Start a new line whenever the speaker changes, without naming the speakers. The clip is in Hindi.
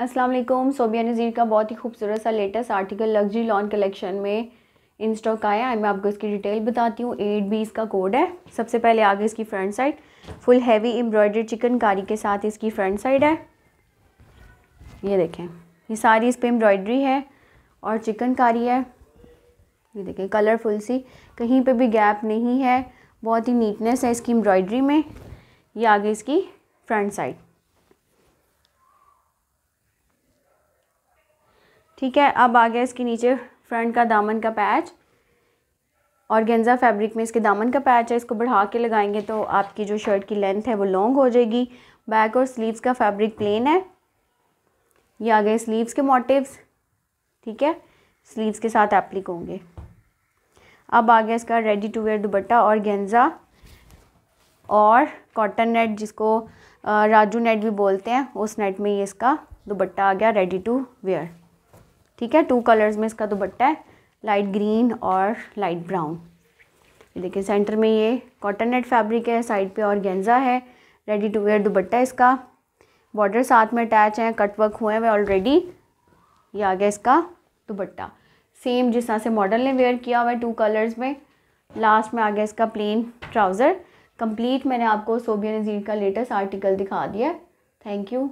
अस्सलाम वालेकुम सोबिया नज़ीर का बहुत ही खूबसूरत सा latest article luxury lawn collection में इन स्टॉक आया है मैं आपको इसकी डिटेल बताती हूँ एट बी इसका कोड है सबसे पहले आगे इसकी front side full heavy chikan chikankari के साथ इसकी फ्रंट साइड है ये देखें ये सारी इस पर एम्ब्रॉयडरी है और चिकनकारी है ये देखें कलरफुल सी कहीं पे भी गैप नहीं है बहुत ही नीटनेस है इसकी एम्ब्रॉयडरी में ये आगे इसकी फ्रंट साइड ठीक है अब आ गया इसके नीचे फ्रंट का दामन का पैच और गेंजा फैब्रिक में इसके दामन का पैच है इसको बढ़ा के लगाएंगे तो आपकी जो शर्ट की लेंथ है वो लॉन्ग हो जाएगी बैक और स्लीव्स का फैब्रिक प्लेन है ये आ गए स्लीव्स के मोटिव्स ठीक है स्लीव्स के साथ एप्लिक होंगे अब आ गया इसका रेडी टू वेयर दुबट्टा और गेंजा और कॉटन नेट जिसको राजू नेट भी बोलते हैं उस नेट में ये इसका दुबट्टा आ गया रेडी टू वेयर ठीक है टू कलर्स में इसका दुपट्टा है लाइट ग्रीन और लाइट ब्राउन देखिए सेंटर में ये कॉटन नेट फैब्रिक है साइड पे और गेंजा है रेडी टू वेयर दुपट्टा इसका बॉर्डर साथ में अटैच हैं कट वर्क हुए हैं ऑलरेडी ये आ गया इसका दुपट्टा सेम जिस तरह से मॉडल ने वेयर किया हुआ है टू कलर्स में लास्ट में आ गया इसका प्लेन ट्राउज़र कंप्लीट मैंने आपको सोबिया नज़ीर का लेटेस्ट आर्टिकल दिखा दिया थैंक यू